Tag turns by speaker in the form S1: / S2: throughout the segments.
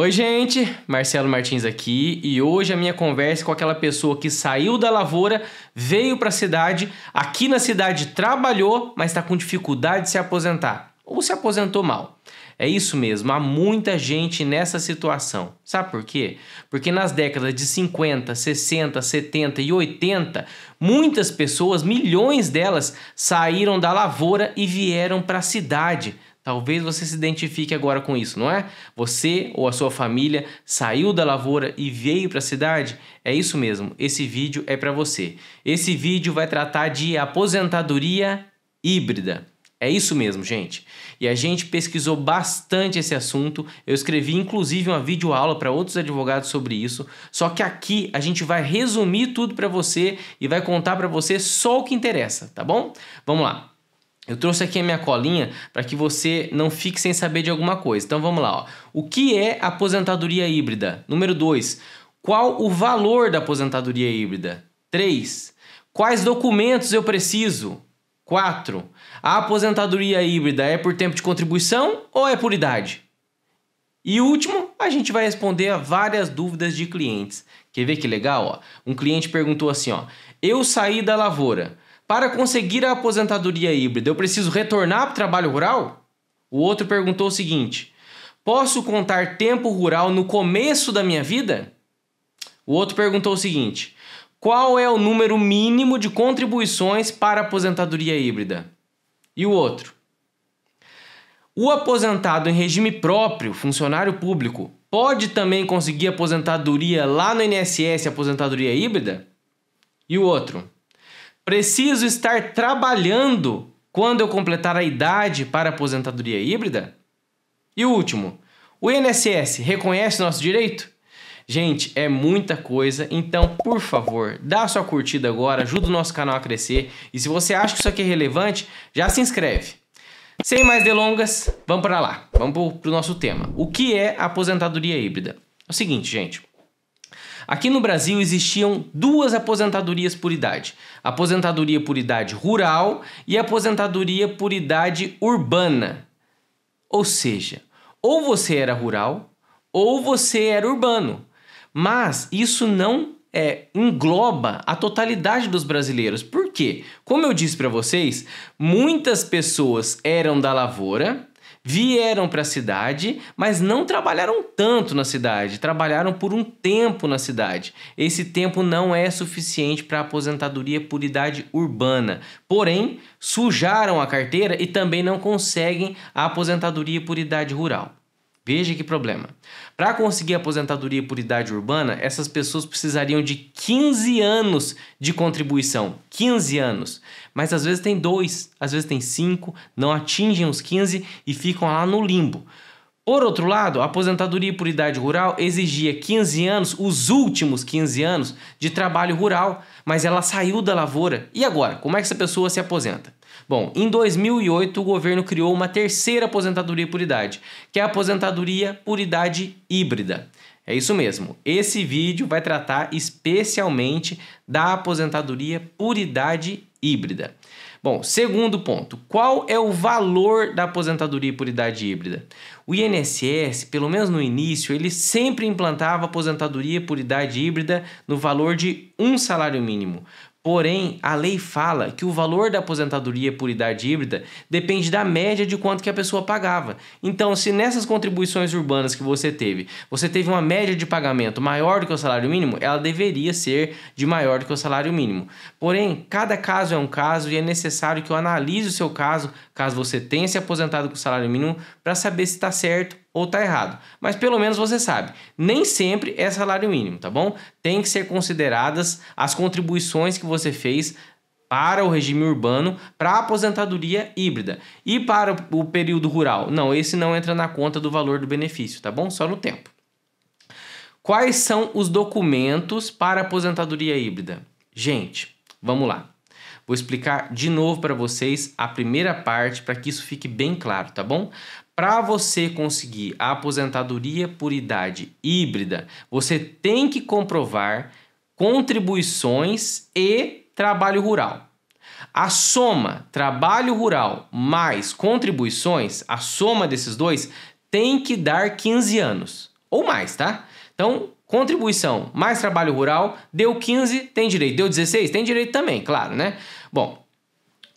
S1: Oi, gente, Marcelo Martins aqui e hoje a minha conversa é com aquela pessoa que saiu da lavoura, veio para a cidade, aqui na cidade trabalhou, mas está com dificuldade de se aposentar ou se aposentou mal. É isso mesmo, há muita gente nessa situação. Sabe por quê? Porque nas décadas de 50, 60, 70 e 80, muitas pessoas, milhões delas, saíram da lavoura e vieram para a cidade Talvez você se identifique agora com isso, não é? Você ou a sua família saiu da lavoura e veio para a cidade? É isso mesmo, esse vídeo é para você. Esse vídeo vai tratar de aposentadoria híbrida. É isso mesmo, gente. E a gente pesquisou bastante esse assunto. Eu escrevi inclusive uma videoaula para outros advogados sobre isso. Só que aqui a gente vai resumir tudo para você e vai contar para você só o que interessa, tá bom? Vamos lá. Eu trouxe aqui a minha colinha para que você não fique sem saber de alguma coisa. Então vamos lá. Ó. O que é aposentadoria híbrida? Número 2. Qual o valor da aposentadoria híbrida? 3. Quais documentos eu preciso? 4. A aposentadoria híbrida é por tempo de contribuição ou é por idade? E último, a gente vai responder a várias dúvidas de clientes. Quer ver que legal? Ó? Um cliente perguntou assim: ó, Eu saí da lavoura para conseguir a aposentadoria híbrida, eu preciso retornar para o trabalho rural? O outro perguntou o seguinte: Posso contar tempo rural no começo da minha vida? O outro perguntou o seguinte: Qual é o número mínimo de contribuições para a aposentadoria híbrida? E o outro? O aposentado em regime próprio, funcionário público, pode também conseguir aposentadoria lá no INSS, aposentadoria híbrida? E o outro? Preciso estar trabalhando quando eu completar a idade para aposentadoria híbrida? E o último, o INSS reconhece nosso direito? Gente, é muita coisa, então por favor, dá sua curtida agora, ajuda o nosso canal a crescer e se você acha que isso aqui é relevante, já se inscreve. Sem mais delongas, vamos para lá, vamos para o nosso tema. O que é aposentadoria híbrida? É o seguinte, gente, Aqui no Brasil existiam duas aposentadorias por idade: aposentadoria por idade rural e aposentadoria por idade urbana. Ou seja, ou você era rural ou você era urbano. Mas isso não é, engloba a totalidade dos brasileiros. Por quê? Como eu disse para vocês, muitas pessoas eram da lavoura vieram para a cidade, mas não trabalharam tanto na cidade, trabalharam por um tempo na cidade. Esse tempo não é suficiente para aposentadoria por idade urbana. Porém, sujaram a carteira e também não conseguem a aposentadoria por idade rural. Veja que problema. Para conseguir aposentadoria por idade urbana, essas pessoas precisariam de 15 anos de contribuição. 15 anos. Mas às vezes tem dois, às vezes tem cinco, não atingem os 15 e ficam lá no limbo. Por outro lado, a aposentadoria por idade rural exigia 15 anos, os últimos 15 anos, de trabalho rural, mas ela saiu da lavoura. E agora? Como é que essa pessoa se aposenta? Bom, em 2008 o governo criou uma terceira aposentadoria por idade, que é a aposentadoria por idade híbrida. É isso mesmo. Esse vídeo vai tratar especialmente da aposentadoria por idade híbrida. Bom, segundo ponto, qual é o valor da aposentadoria por idade híbrida? O INSS, pelo menos no início, ele sempre implantava aposentadoria por idade híbrida no valor de um salário mínimo. Porém, a lei fala que o valor da aposentadoria por idade híbrida depende da média de quanto que a pessoa pagava. Então, se nessas contribuições urbanas que você teve, você teve uma média de pagamento maior do que o salário mínimo, ela deveria ser de maior do que o salário mínimo. Porém, cada caso é um caso e é necessário que eu analise o seu caso, caso você tenha se aposentado com o salário mínimo, para saber se está certo ou tá errado. Mas pelo menos você sabe, nem sempre é salário mínimo, tá bom? Tem que ser consideradas as contribuições que você fez para o regime urbano, para a aposentadoria híbrida e para o período rural. Não, esse não entra na conta do valor do benefício, tá bom? Só no tempo. Quais são os documentos para aposentadoria híbrida? Gente, vamos lá. Vou explicar de novo para vocês a primeira parte para que isso fique bem claro, tá bom? Para você conseguir a aposentadoria por idade híbrida, você tem que comprovar contribuições e trabalho rural. A soma trabalho rural mais contribuições, a soma desses dois, tem que dar 15 anos ou mais, tá? Então, contribuição mais trabalho rural deu 15, tem direito. Deu 16, tem direito também, claro, né? Bom,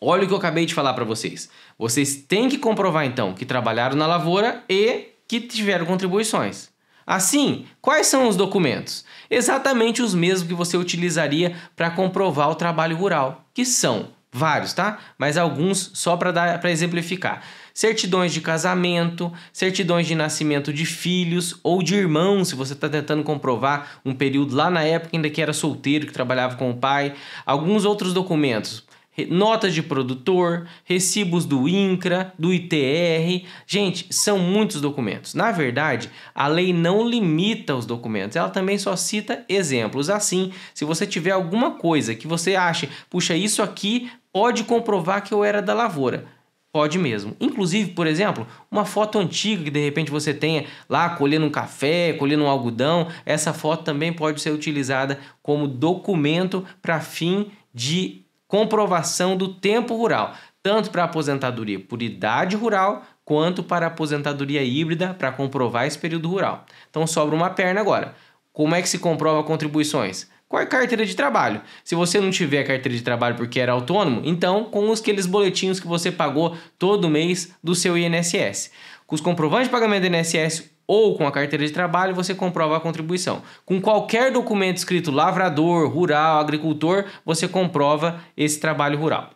S1: Olha o que eu acabei de falar para vocês. Vocês têm que comprovar então que trabalharam na lavoura e que tiveram contribuições. Assim, quais são os documentos? Exatamente os mesmos que você utilizaria para comprovar o trabalho rural, que são vários, tá? Mas alguns só para exemplificar. Certidões de casamento, certidões de nascimento de filhos ou de irmãos, se você está tentando comprovar um período lá na época ainda que era solteiro, que trabalhava com o pai. Alguns outros documentos, notas de produtor, recibos do INCRA, do ITR. Gente, são muitos documentos. Na verdade, a lei não limita os documentos, ela também só cita exemplos. Assim, se você tiver alguma coisa que você ache, puxa, isso aqui pode comprovar que eu era da lavoura. Pode mesmo. Inclusive, por exemplo, uma foto antiga que de repente você tenha lá colhendo um café, colhendo um algodão, essa foto também pode ser utilizada como documento para fim de comprovação do tempo rural, tanto para aposentadoria por idade rural quanto para aposentadoria híbrida para comprovar esse período rural. Então sobra uma perna agora. Como é que se comprova contribuições? com a carteira de trabalho. Se você não tiver a carteira de trabalho porque era autônomo, então com os aqueles boletinhos que você pagou todo mês do seu INSS. Com os comprovantes de pagamento do INSS, ou com a carteira de trabalho, você comprova a contribuição. Com qualquer documento escrito lavrador, rural, agricultor, você comprova esse trabalho rural.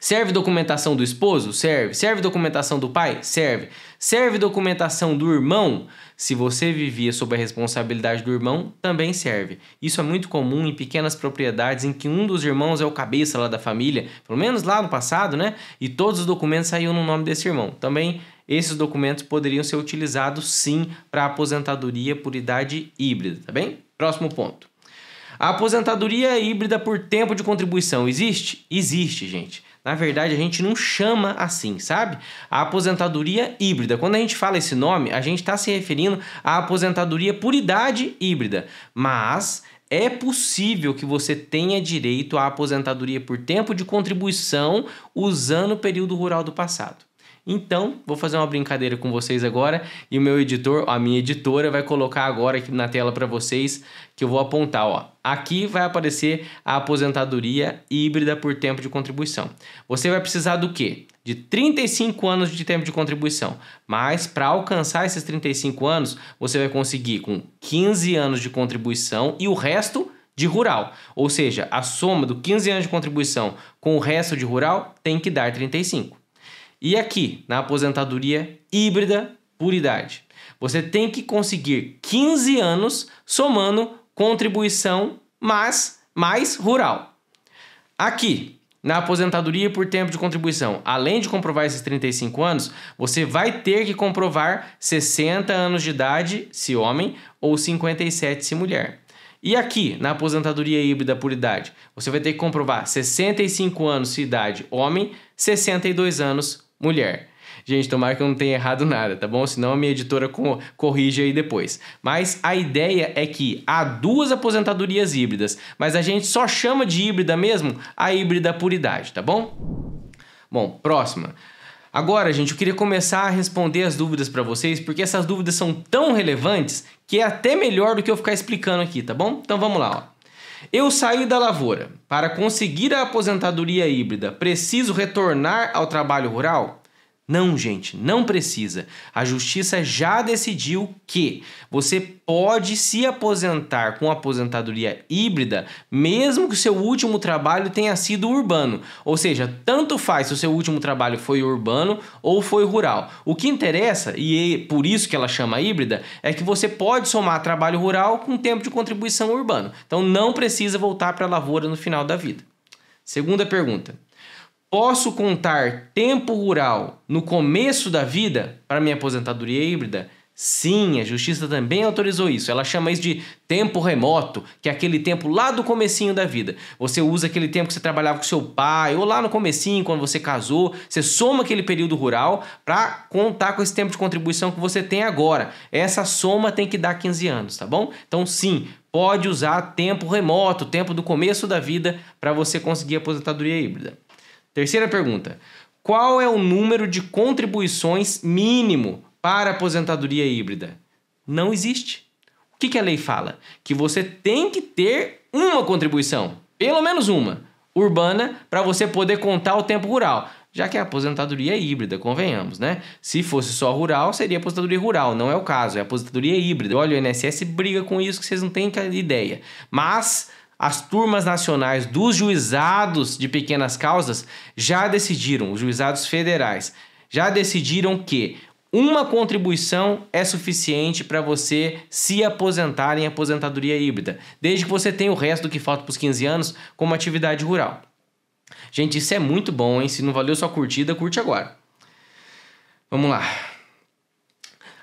S1: Serve documentação do esposo? Serve. Serve documentação do pai? Serve. Serve documentação do irmão? Se você vivia sob a responsabilidade do irmão, também serve. Isso é muito comum em pequenas propriedades em que um dos irmãos é o cabeça lá da família, pelo menos lá no passado, né? E todos os documentos saíam no nome desse irmão. Também esses documentos poderiam ser utilizados sim para aposentadoria por idade híbrida, tá bem? Próximo ponto. A aposentadoria é híbrida por tempo de contribuição existe? Existe, gente. Na verdade, a gente não chama assim, sabe? A aposentadoria híbrida. Quando a gente fala esse nome, a gente está se referindo à aposentadoria por idade híbrida. Mas é possível que você tenha direito à aposentadoria por tempo de contribuição usando o período rural do passado. Então, vou fazer uma brincadeira com vocês agora e o meu editor, a minha editora, vai colocar agora aqui na tela para vocês que eu vou apontar, ó. Aqui vai aparecer a aposentadoria híbrida por tempo de contribuição. Você vai precisar do quê? De 35 anos de tempo de contribuição. Mas para alcançar esses 35 anos, você vai conseguir com 15 anos de contribuição e o resto de rural. Ou seja, a soma do 15 anos de contribuição com o resto de rural tem que dar 35. E aqui, na aposentadoria híbrida por idade, você tem que conseguir 15 anos somando contribuição mais mais rural. Aqui, na aposentadoria por tempo de contribuição, além de comprovar esses 35 anos, você vai ter que comprovar 60 anos de idade se homem ou 57 se mulher. E aqui, na aposentadoria híbrida por idade, você vai ter que comprovar 65 anos de idade homem, 62 anos mulher. Gente, tomara que eu não tenha errado nada, tá bom? Senão a minha editora co corrige aí depois. Mas a ideia é que há duas aposentadorias híbridas, mas a gente só chama de híbrida mesmo a híbrida por idade, tá bom? Bom, próxima. Agora, gente, eu queria começar a responder as dúvidas para vocês, porque essas dúvidas são tão relevantes que é até melhor do que eu ficar explicando aqui, tá bom? Então vamos lá, ó. Eu saí da lavoura. Para conseguir a aposentadoria híbrida, preciso retornar ao trabalho rural? Não, gente, não precisa. A justiça já decidiu que você pode se aposentar com aposentadoria híbrida, mesmo que o seu último trabalho tenha sido urbano. Ou seja, tanto faz se o seu último trabalho foi urbano ou foi rural. O que interessa, e é por isso que ela chama híbrida, é que você pode somar trabalho rural com tempo de contribuição urbano. Então não precisa voltar para a lavoura no final da vida. Segunda pergunta. Posso contar tempo rural no começo da vida para minha aposentadoria híbrida? Sim, a justiça também autorizou isso. Ela chama isso de tempo remoto, que é aquele tempo lá do comecinho da vida. Você usa aquele tempo que você trabalhava com seu pai, ou lá no comecinho, quando você casou, você soma aquele período rural para contar com esse tempo de contribuição que você tem agora. Essa soma tem que dar 15 anos, tá bom? Então sim, pode usar tempo remoto, tempo do começo da vida para você conseguir aposentadoria híbrida. Terceira pergunta: qual é o número de contribuições mínimo para aposentadoria híbrida? Não existe. O que, que a lei fala? Que você tem que ter uma contribuição, pelo menos uma, urbana, para você poder contar o tempo rural já que a é aposentadoria é híbrida, convenhamos, né? Se fosse só rural, seria aposentadoria rural, não é o caso, é aposentadoria híbrida. Olha, o INSS briga com isso que vocês não têm ideia. Mas as turmas nacionais dos juizados de pequenas causas já decidiram, os juizados federais, já decidiram que uma contribuição é suficiente para você se aposentar em aposentadoria híbrida, desde que você tenha o resto do que falta para os 15 anos como atividade rural. Gente, isso é muito bom, hein? Se não valeu sua curtida, curte agora. Vamos lá.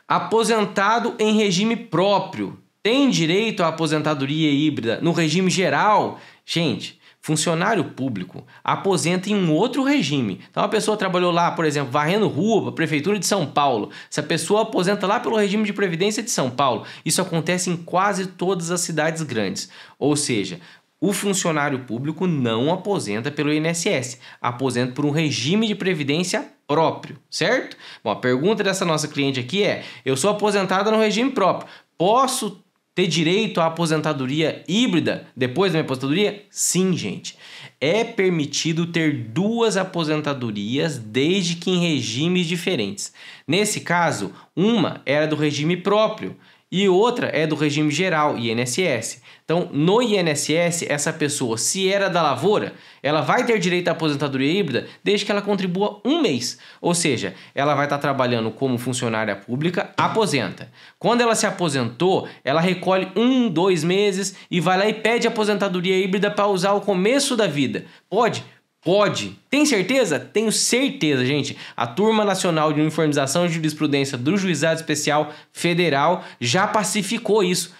S1: Aposentado em regime próprio tem direito à aposentadoria híbrida no regime geral. Gente, funcionário público aposenta em um outro regime. Então a pessoa trabalhou lá, por exemplo, varrendo rua, prefeitura de São Paulo. Se a pessoa aposenta lá pelo regime de previdência de São Paulo, isso acontece em quase todas as cidades grandes. Ou seja, o funcionário público não aposenta pelo INSS, aposenta por um regime de previdência próprio, certo? Bom, a pergunta dessa nossa cliente aqui é: eu sou aposentada no regime próprio, posso ter direito à aposentadoria híbrida depois da minha aposentadoria? Sim, gente. É permitido ter duas aposentadorias desde que em regimes diferentes. Nesse caso, uma era do regime próprio, e outra é do regime geral, INSS. Então, no INSS, essa pessoa, se era da lavoura, ela vai ter direito à aposentadoria híbrida desde que ela contribua um mês. Ou seja, ela vai estar trabalhando como funcionária pública, aposenta. Quando ela se aposentou, ela recolhe um, dois meses e vai lá e pede aposentadoria híbrida para usar o começo da vida. Pode? Pode. Tem certeza? Tenho certeza, gente. A Turma Nacional de Uniformização de Jurisprudência do Juizado Especial Federal já pacificou isso.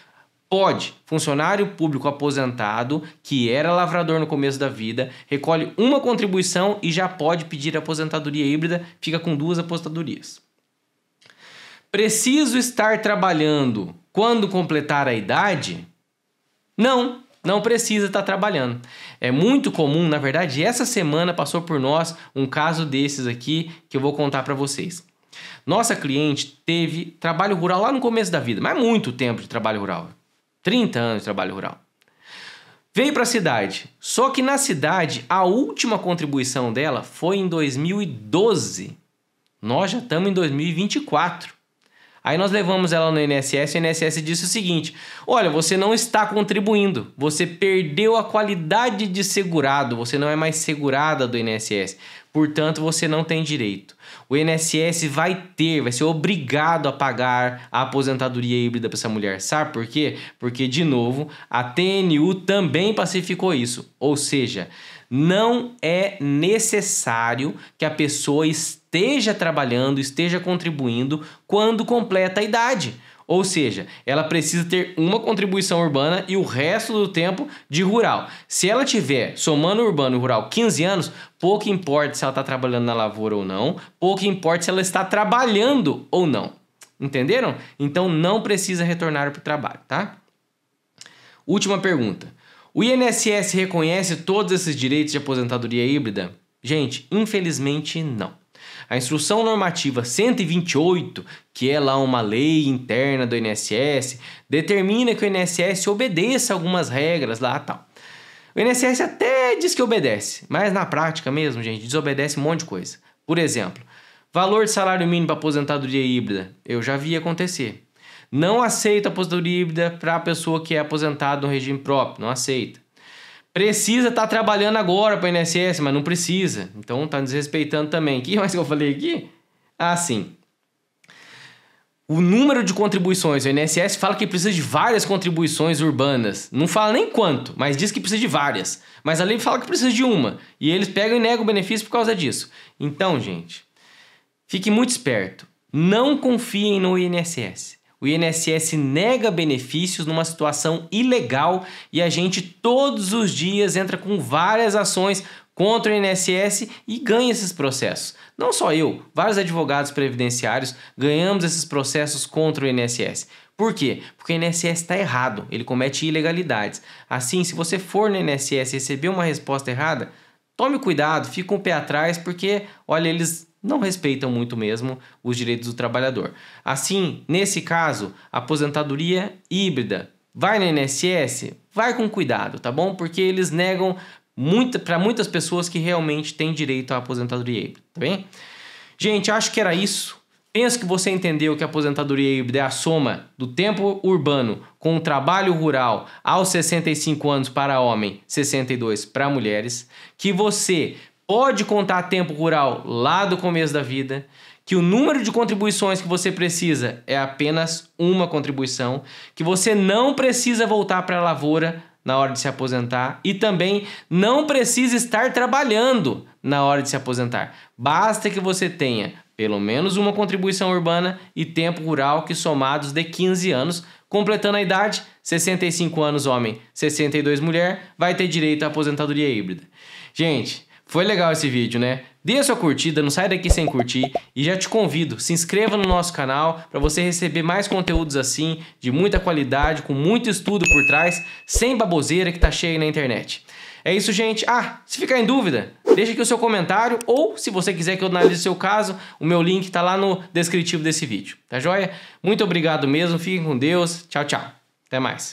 S1: Pode. Funcionário público aposentado, que era lavrador no começo da vida, recolhe uma contribuição e já pode pedir aposentadoria híbrida, fica com duas aposentadorias. Preciso estar trabalhando quando completar a idade? Não, não precisa estar tá trabalhando. É muito comum, na verdade, essa semana passou por nós um caso desses aqui que eu vou contar para vocês. Nossa cliente teve trabalho rural lá no começo da vida, mas muito tempo de trabalho rural. 30 anos de trabalho rural. Veio para a cidade, só que na cidade a última contribuição dela foi em 2012. Nós já estamos em 2024. Aí nós levamos ela no INSS e o INSS disse o seguinte: olha, você não está contribuindo, você perdeu a qualidade de segurado, você não é mais segurada do INSS, portanto você não tem direito. O INSS vai ter, vai ser obrigado a pagar a aposentadoria híbrida para essa mulher. Sabe por quê? Porque, de novo, a TNU também pacificou isso. Ou seja, não é necessário que a pessoa esteja esteja trabalhando, esteja contribuindo quando completa a idade. Ou seja, ela precisa ter uma contribuição urbana e o resto do tempo de rural. Se ela tiver, somando urbano e rural, 15 anos, pouco importa se ela está trabalhando na lavoura ou não, pouco importa se ela está trabalhando ou não. Entenderam? Então não precisa retornar para o trabalho, tá? Última pergunta. O INSS reconhece todos esses direitos de aposentadoria híbrida? Gente, infelizmente não. A instrução normativa 128, que é lá uma lei interna do INSS, determina que o INSS obedeça algumas regras lá tal. O INSS até diz que obedece, mas na prática mesmo, gente, desobedece um monte de coisa. Por exemplo, valor de salário mínimo para aposentadoria híbrida, eu já vi acontecer. Não aceita aposentadoria híbrida para a pessoa que é aposentada no regime próprio, não aceita. Precisa estar tá trabalhando agora para o INSS, mas não precisa. Então tá desrespeitando também. O que mais que eu falei aqui? Ah, sim. O número de contribuições. O INSS fala que precisa de várias contribuições urbanas. Não fala nem quanto, mas diz que precisa de várias. Mas a lei fala que precisa de uma. E eles pegam e negam o benefício por causa disso. Então, gente, fique muito esperto. Não confiem no INSS. O INSS nega benefícios numa situação ilegal e a gente todos os dias entra com várias ações contra o INSS e ganha esses processos. Não só eu, vários advogados previdenciários ganhamos esses processos contra o INSS. Por quê? Porque o INSS está errado, ele comete ilegalidades. Assim, se você for no INSS e receber uma resposta errada, tome cuidado, fique com um pé atrás, porque, olha, eles não respeitam muito mesmo os direitos do trabalhador. Assim, nesse caso, aposentadoria híbrida. Vai no INSS? Vai com cuidado, tá bom? Porque eles negam muita, para muitas pessoas que realmente têm direito à aposentadoria híbrida, tá bem? Gente, acho que era isso. Penso que você entendeu que a aposentadoria híbrida é a soma do tempo urbano com o trabalho rural aos 65 anos para homem, 62 para mulheres, que você pode contar tempo rural lá do começo da vida, que o número de contribuições que você precisa é apenas uma contribuição, que você não precisa voltar para a lavoura na hora de se aposentar e também não precisa estar trabalhando na hora de se aposentar. Basta que você tenha pelo menos uma contribuição urbana e tempo rural que somados de 15 anos, completando a idade, 65 anos homem, 62 mulher, vai ter direito à aposentadoria híbrida. Gente, foi legal esse vídeo, né? Dê a sua curtida, não sai daqui sem curtir e já te convido, se inscreva no nosso canal para você receber mais conteúdos assim, de muita qualidade, com muito estudo por trás, sem baboseira que tá cheia na internet. É isso, gente. Ah, se ficar em dúvida, deixa aqui o seu comentário ou se você quiser que eu analise o seu caso, o meu link tá lá no descritivo desse vídeo, tá joia? Muito obrigado mesmo, fiquem com Deus. Tchau, tchau. Até mais.